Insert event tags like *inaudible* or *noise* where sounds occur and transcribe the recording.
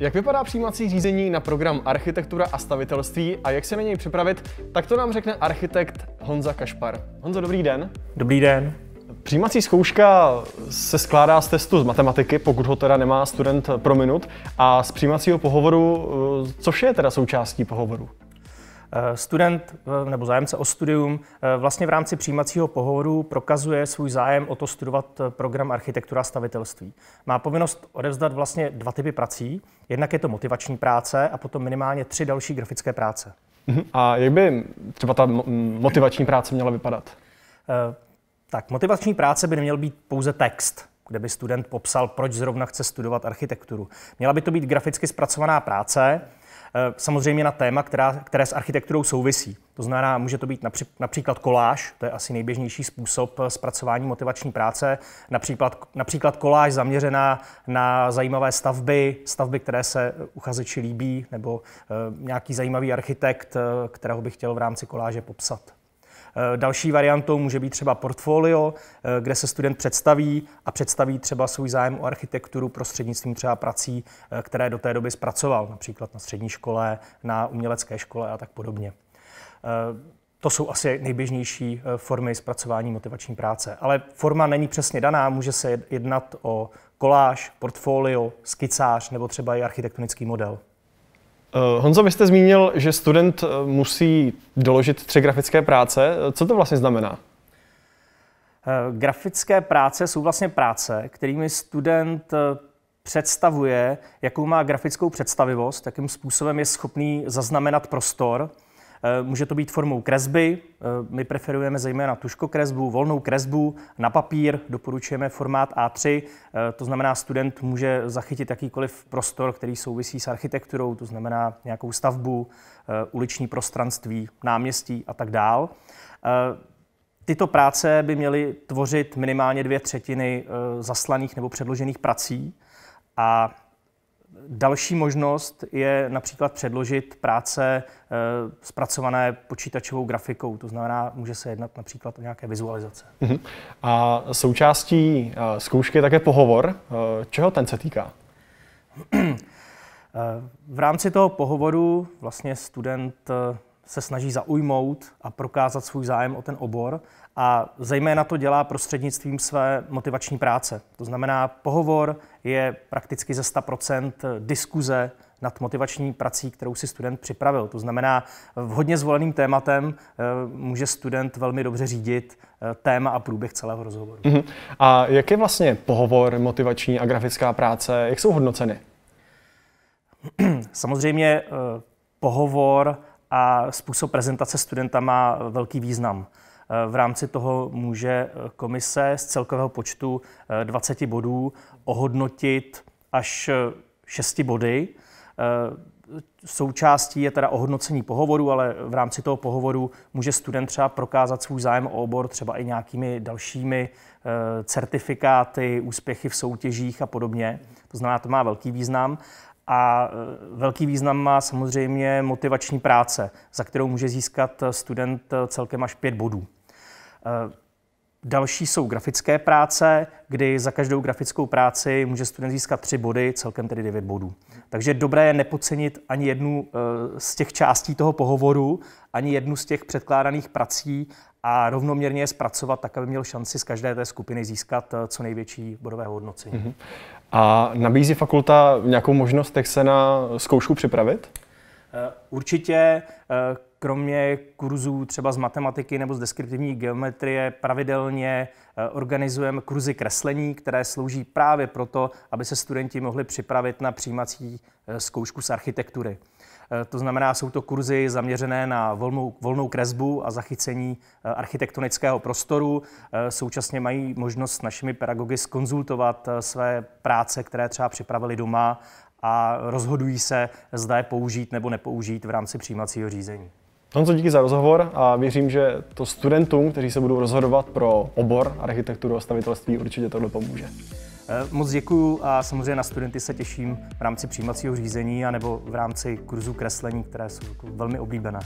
Jak vypadá přijímací řízení na program Architektura a stavitelství a jak se na něj připravit, tak to nám řekne architekt Honza Kašpar. Honzo, dobrý den. Dobrý den. Přijímací zkouška se skládá z testu z matematiky, pokud ho teda nemá student pro minut, a z přijímacího pohovoru, co vše je teda součástí pohovoru? Eh, student eh, nebo zájemce o studium eh, vlastně v rámci přijímacího pohovoru prokazuje svůj zájem o to studovat program architektura a stavitelství. Má povinnost odevzdat vlastně dva typy prací. Jednak je to motivační práce a potom minimálně tři další grafické práce. Mhm. A jak by třeba ta motivační práce měla vypadat? Tak, motivační práce by neměl být pouze text kde by student popsal, proč zrovna chce studovat architekturu. Měla by to být graficky zpracovaná práce, Eh, samozřejmě na téma, která, které s architekturou souvisí. To znamená, může to být například koláž, to je asi nejběžnější způsob eh, zpracování motivační práce, například, například koláž zaměřená na zajímavé stavby, stavby, které se uchazeči líbí, nebo eh, nějaký zajímavý architekt, kterého bych chtěl v rámci koláže popsat. Eh, další variantou může být třeba portfolio, eh, kde se student představí a představí třeba svůj zájem o architekturu prostřednictvím třeba prací, eh, které do té doby zpracoval, například na střední škole, na umělecké škole a tak podobně. To jsou asi nejběžnější formy zpracování motivační práce. Ale forma není přesně daná, může se jednat o koláž, portfolio, skicář nebo třeba i architektonický model. Eh, Honzo, vy jste zmínil, že student eh, musí doložit tři grafické práce. Eh, co to vlastně znamená? Grafické práce jsou vlastně práce, kterými student představuje, jakou má grafickou představivost, jakým způsobem je schopný zaznamenat prostor, Eh, může to být formou kresby, eh, my preferujeme zejména tuškokresbu, volnou kresbu, na papír doporučujeme formát A3, eh, to znamená student může zachytit jakýkoliv prostor, který souvisí s architekturou, to znamená nějakou stavbu, uliční prostranství, náměstí a tak dál. Tyto práce by měly tvořit minimálně dvě třetiny zaslaných nebo předložených prací a Další možnost je například předložit práce eh, zpracované počítačovou grafikou, to znamená, může se jednat například o nějaké vizualizace. Uh-huh. A součástí eh, zkoušky je také pohovor. Eh, čeho ten se týká? V rámci toho pohovoru vlastně student se snaží zaujmout a prokázat svůj zájem o ten obor a zejména to dělá prostřednictvím své motivační práce. To znamená, pohovor je prakticky ze 100% diskuze nad motivační prací, kterou si student připravil. To znamená, v hodně zvoleným tématem eh, může student velmi dobře řídit eh, téma a průběh celého rozhovoru. Uh-huh. A jak je vlastně pohovor, motivační a grafická práce, jak jsou hodnoceny? *clears throat* Samozřejmě eh, pohovor a způsob prezentace studenta má velký význam. V rámci toho může komise z celkového počtu 20 eh, bodů ohodnotit až 6 eh, body. Eh, součástí je teda ohodnocení pohovoru, ale v rámci toho pohovoru může student třeba prokázat svůj zájem o obor třeba i nějakými dalšími certifikáty, úspěchy v soutěžích a podobně. To znamená, to má velký význam. A e, velký význam má samozřejmě motivační práce, za kterou může získat student e, celkem až pět bodů. E, Další jsou grafické práce, kdy za každou grafickou práci může student získat tři body, celkem tedy devět bodů. Takže dobré je nepocenit ani jednu eh, z těch částí toho pohovoru, ani jednu z těch předkládaných prací a rovnoměrně je zpracovat tak, aby měl šanci z každé té skupiny získat eh, co největší bodové hodnocení. Mm-hmm. A nabízí fakulta nějakou možnost, jak se na zkoušku připravit? Eh, určitě Kromě kurzů třeba z matematiky nebo z deskriptivní geometrie pravidelně eh, organizujeme kurzy kreslení, které slouží právě proto, aby se studenti mohli připravit na přijímací eh, zkoušku z architektury. Eh, to znamená, jsou to kurzy zaměřené na volnou, volnou kresbu a zachycení architektonického prostoru. Současně mají možnost s našimi pedagogy skonzultovat své práce, které třeba připravili doma a rozhodují se, zda je použít nebo nepoužít v rámci přijímacího řízení. Honzo, díky za rozhovor a věřím, že to studentům, kteří se budou rozhodovat pro obor architekturu a stavitelství, určitě tohle pomůže. Eh, moc děkuju a samozřejmě na studenty se těším v rámci přijímacího řízení anebo v rámci kurzů kreslení, které jsou jako velmi oblíbené.